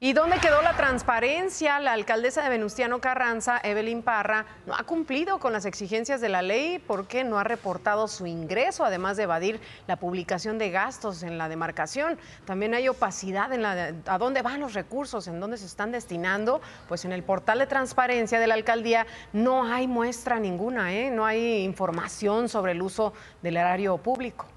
¿Y dónde quedó la transparencia? La alcaldesa de Venustiano Carranza, Evelyn Parra, no ha cumplido con las exigencias de la ley porque no ha reportado su ingreso, además de evadir la publicación de gastos en la demarcación. También hay opacidad en la a dónde van los recursos, en dónde se están destinando. Pues en el portal de transparencia de la alcaldía no hay muestra ninguna, ¿eh? no hay información sobre el uso del erario público.